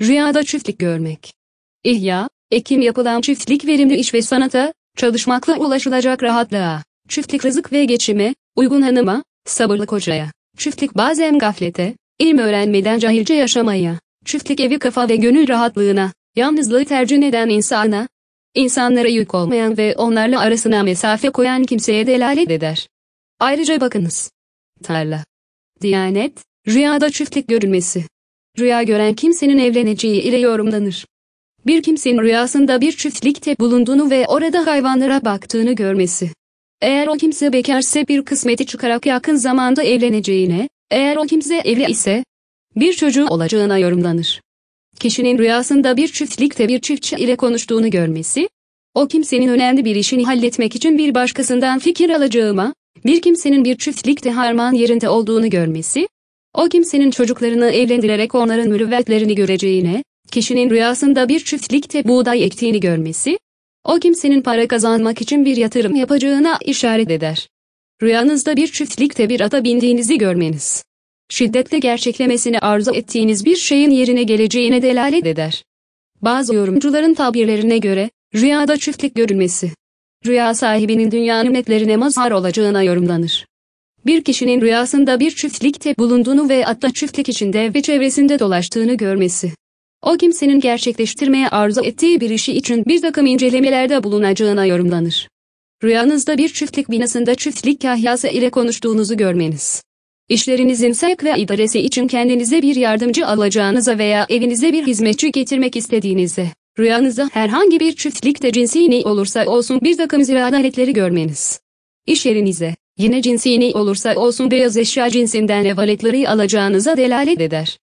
Rüyada çiftlik görmek. İhya, ekim yapılan çiftlik verimli iş ve sanata, çalışmakla ulaşılacak rahatlığa, çiftlik rızık ve geçime, uygun hanıma, sabırlı kocaya, çiftlik bazen gaflete, ilm öğrenmeden cahilce yaşamaya, çiftlik evi kafa ve gönül rahatlığına, yalnızlığı tercih eden insana, insanlara yük olmayan ve onlarla arasına mesafe koyan kimseye delalet eder. Ayrıca bakınız. Tarla. Diyanet, rüyada çiftlik görülmesi. Rüya gören kimsenin evleneceği ile yorumlanır. Bir kimsenin rüyasında bir çiftlikte bulunduğunu ve orada hayvanlara baktığını görmesi. Eğer o kimse bekarse bir kısmeti çıkarak yakın zamanda evleneceğine, eğer o kimse evli ise bir çocuğu olacağına yorumlanır. Kişinin rüyasında bir çiftlikte bir çiftçi ile konuştuğunu görmesi, o kimsenin önemli bir işini halletmek için bir başkasından fikir alacağıma, bir kimsenin bir çiftlikte harman yerinde olduğunu görmesi, o kimsenin çocuklarını evlendirerek onların mürüvvetlerini göreceğine, kişinin rüyasında bir çiftlikte buğday ektiğini görmesi, o kimsenin para kazanmak için bir yatırım yapacağına işaret eder. Rüyanızda bir çiftlikte bir ata bindiğinizi görmeniz, şiddetle gerçeklemesini arzu ettiğiniz bir şeyin yerine geleceğine delalet eder. Bazı yorumcuların tabirlerine göre, rüyada çiftlik görülmesi, rüya sahibinin dünya nimetlerine mazhar olacağına yorumlanır bir kişinin rüyasında bir çiftlikte bulunduğunu ve hatta çiftlik içinde ve çevresinde dolaştığını görmesi. O kimsenin gerçekleştirmeye arzu ettiği bir işi için bir takım incelemelerde bulunacağına yorumlanır. Rüyanızda bir çiftlik binasında çiftlik kahyası ile konuştuğunuzu görmeniz. İşlerinizin sevk ve idaresi için kendinize bir yardımcı alacağınıza veya evinize bir hizmetçi getirmek istediğinize, rüyanızda herhangi bir çiftlikte cinsi ne olursa olsun bir takım ziraatleri görmeniz. İş yerinize, Yine cinsini ne olursa olsun beyaz eşya cinsinden ev aletleri alacağınıza delalet eder.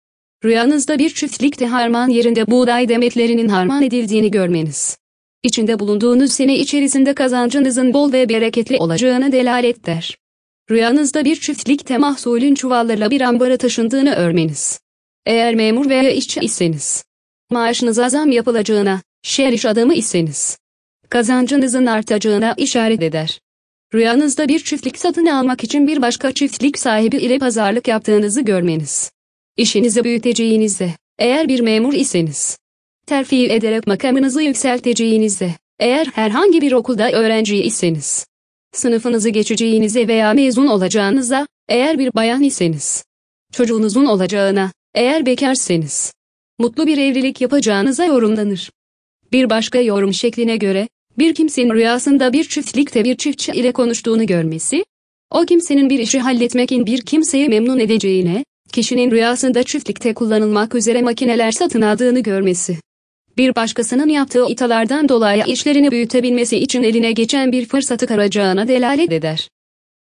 Rüyanızda bir çiftlikte harman yerinde buğday demetlerinin harman edildiğini görmeniz. İçinde bulunduğunuz sene içerisinde kazancınızın bol ve bereketli olacağını delalet eder. Rüyanızda bir çiftlikte mahsulün çuvallarla bir ambara taşındığını örmeniz. Eğer memur veya işçi iseniz, maaşınıza zam yapılacağına, şer iş adamı iseniz, kazancınızın artacağına işaret eder. Rüyanızda bir çiftlik satın almak için bir başka çiftlik sahibi ile pazarlık yaptığınızı görmeniz. İşinizi büyüteceğinizi, eğer bir memur iseniz. Terfi ederek makamınızı yükselteceğinizi, eğer herhangi bir okulda öğrenci iseniz. Sınıfınızı geçeceğinize veya mezun olacağınıza, eğer bir bayan iseniz. Çocuğunuzun olacağına, eğer bekarseniz. Mutlu bir evlilik yapacağınıza yorumlanır. Bir başka yorum şekline göre, bir kimsenin rüyasında bir çiftlikte bir çiftçi ile konuştuğunu görmesi, o kimsenin bir işi halletmekin bir kimseyi memnun edeceğine, kişinin rüyasında çiftlikte kullanılmak üzere makineler satın aldığını görmesi. Bir başkasının yaptığı italardan dolayı işlerini büyütebilmesi için eline geçen bir fırsatı karacağına delalet eder.